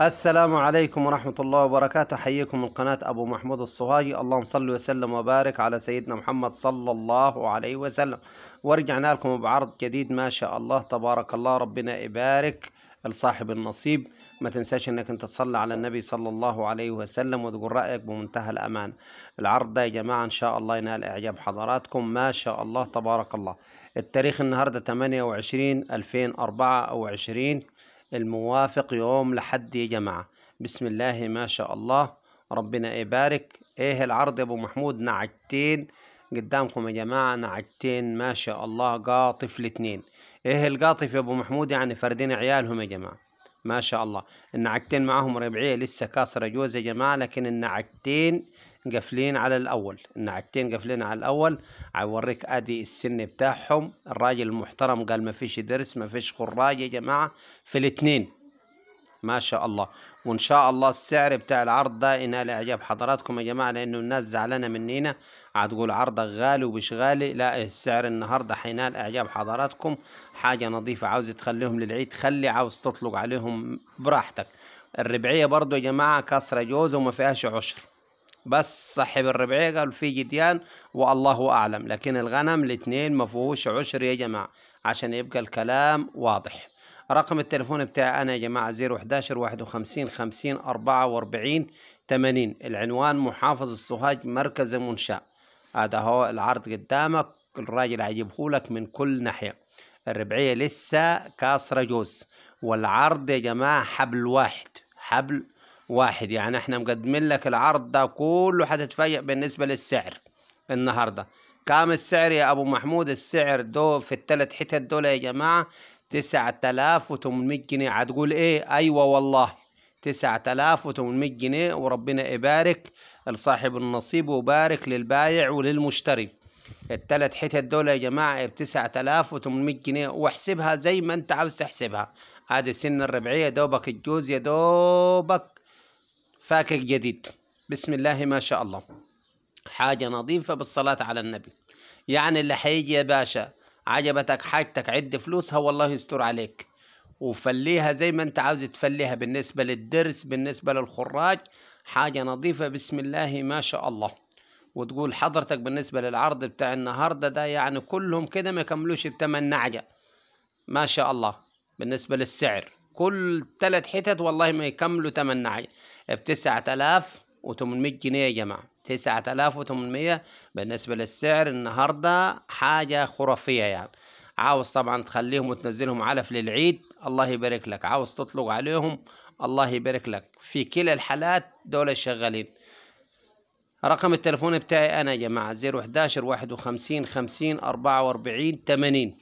السلام عليكم ورحمة الله وبركاته حيكم من قناة أبو محمود الصهاجي اللهم صل وسلم وبارك على سيدنا محمد صلى الله عليه وسلم ورجعنا لكم بعرض جديد ما شاء الله تبارك الله ربنا يبارك لصاحب النصيب ما تنساش انك انت تصلي على النبي صلى الله عليه وسلم وتقول رايك بمنتهى الامان العرض ده يا جماعه ان شاء الله ينال اعجاب حضراتكم ما شاء الله تبارك الله التاريخ النهارده 28 2024 الموافق يوم لحد يا جماعة بسم الله ما شاء الله ربنا يبارك ايه العرض يا ابو محمود نعجتين قدامكم يا جماعة نعجتين ما شاء الله قاطف الاتنين ايه القاطف يا ابو محمود يعني فردين عيالهم يا جماعة ما شاء الله النعكتين معهم ربعية لسه كاسره جوز يا جماعة لكن النعكتين قافلين على الأول النعكتين قافلين على الأول عوريك أدي السن بتاعهم الراجل المحترم قال ما فيش درس ما فيش خراج يا جماعة في الاثنين ما شاء الله وان شاء الله السعر بتاع العرض ده ينال اعجاب حضراتكم يا جماعه لانه الناس زعلانه مننا هتقول عرضك غالي ومش غالي لا السعر النهارده حينال اعجاب حضراتكم حاجه نظيفه عاوز تخليهم للعيد خلي عاوز تطلق عليهم براحتك الربعيه برضو يا جماعه كسره جوز وما فيهاش عشر بس صاحب الربعيه قال في جديان والله اعلم لكن الغنم الاثنين ما فيهوش عشر يا جماعه عشان يبقى الكلام واضح رقم التليفون بتاعي أنا يا جماعة 011 51 50 44 80 العنوان محافظ السوهاج مركز المنشأ هذا هو العرض قدامك الراجل هيجيبهولك من كل ناحية الربعية لسه كاسرة جوز والعرض يا جماعة حبل واحد حبل واحد يعني احنا مقدمين لك العرض ده كله هتتفاجئ بالنسبة للسعر النهاردة كام السعر يا ابو محمود السعر دو في الثلاث حتت دول يا جماعة 9800 جنيه هتقول ايه ايوه والله 9800 جنيه وربنا يبارك لصاحب النصيب وبارك للبايع وللمشتري التلات حتت دول يا جماعة ب 9800 جنيه واحسبها زي ما انت عاوز تحسبها هذه سن الربعية دوبك الجوز يا دوبك فاكك جديد بسم الله ما شاء الله حاجة نظيفة بالصلاة على النبي يعني اللي هيجي يا باشا عجبتك حاجتك عد فلوسها والله يستر عليك وفليها زي ما انت عاوز تفليها بالنسبة للدرس بالنسبة للخراج حاجة نظيفة بسم الله ما شاء الله وتقول حضرتك بالنسبة للعرض بتاع النهاردة ده يعني كلهم كده ما يكملوش بتمن نعجة ما شاء الله بالنسبة للسعر كل ثلاث حتت والله ما يكملوا تمن نعجة بتسعة آلاف وتمنمية جنيه يا جماعة 9800 بالنسبة للسعر النهاردة حاجة خرافية يعني عاوز طبعا تخليهم وتنزلهم علف للعيد الله يبارك لك عاوز تطلق عليهم الله يبارك لك في كلا الحالات دول شغالين رقم التليفون بتاعي انا يا جماعه 011 51 50 44 80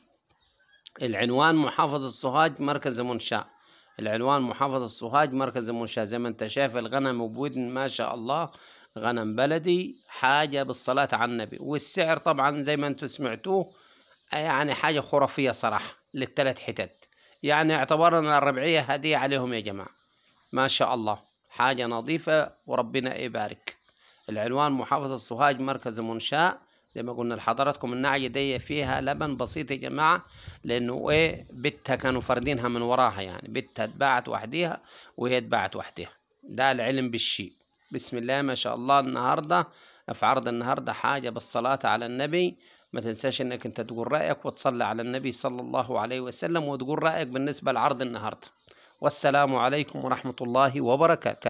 العنوان محافظة الصهاج مركز منشأ العنوان محافظة الصهاج مركز منشأ زي ما انت شايف الغنم وبودن ما شاء الله غنم بلدي حاجة بالصلاة على النبي والسعر طبعا زي ما انتم سمعتوه يعني حاجة خرافية صراحة للثلاث حتت يعني اعتبرنا الربعية هدية عليهم يا جماعة ما شاء الله حاجة نظيفة وربنا يبارك العنوان محافظة سوهاج مركز منشاء زي ما قلنا لحضراتكم النعجة دي فيها لبن بسيط يا جماعة لأنه إيه بتها كانوا فردينها من وراها يعني بتها اتباعت وحديها وهي اتباعت وحديها ده العلم بالشيء بسم الله ما شاء الله النهاردة في عرض النهاردة حاجة بالصلاة على النبي ما تنساش انك انت تقول رأيك وتصلي على النبي صلى الله عليه وسلم وتقول رأيك بالنسبة لعرض النهاردة والسلام عليكم ورحمة الله وبركاته